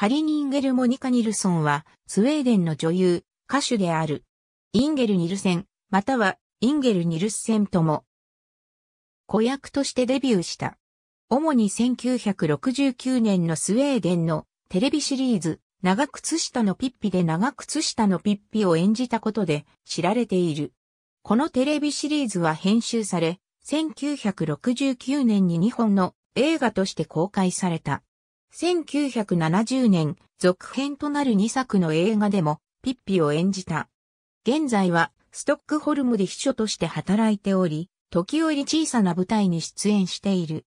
カリニ・インゲル・モニカ・ニルソンは、スウェーデンの女優、歌手である。インゲル・ニルセン、または、インゲル・ニルセンとも、子役としてデビューした。主に1969年のスウェーデンのテレビシリーズ、長靴下のピッピで長靴下のピッピを演じたことで知られている。このテレビシリーズは編集され、1969年に日本の映画として公開された。1970年、続編となる2作の映画でも、ピッピを演じた。現在は、ストックホルムで秘書として働いており、時折小さな舞台に出演している。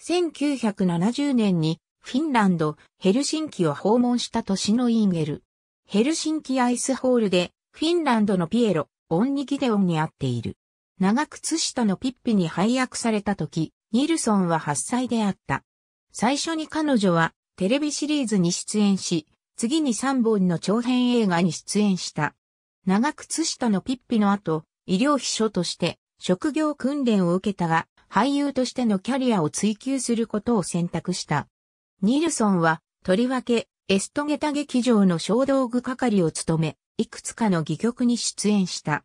1970年に、フィンランド、ヘルシンキを訪問した年のインゲル。ヘルシンキアイスホールで、フィンランドのピエロ、オンニギデオンに会っている。長靴下のピッピに配役された時、ニルソンは8歳であった。最初に彼女はテレビシリーズに出演し、次に3本の長編映画に出演した。長靴下のピッピの後、医療秘書として職業訓練を受けたが、俳優としてのキャリアを追求することを選択した。ニルソンは、とりわけ、エストゲタ劇場の小道具係を務め、いくつかの戯曲に出演した。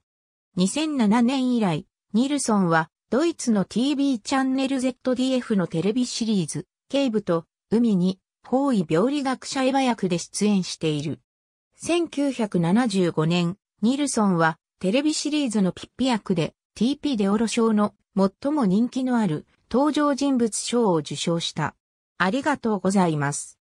2007年以来、ニルソンは、ドイツの TV チャンネル ZDF のテレビシリーズ、警部と、海に、方位病理学者エヴァ役で出演している。1975年、ニルソンは、テレビシリーズのピッピ役で、TP でオロ賞の最も人気のある登場人物賞を受賞した。ありがとうございます。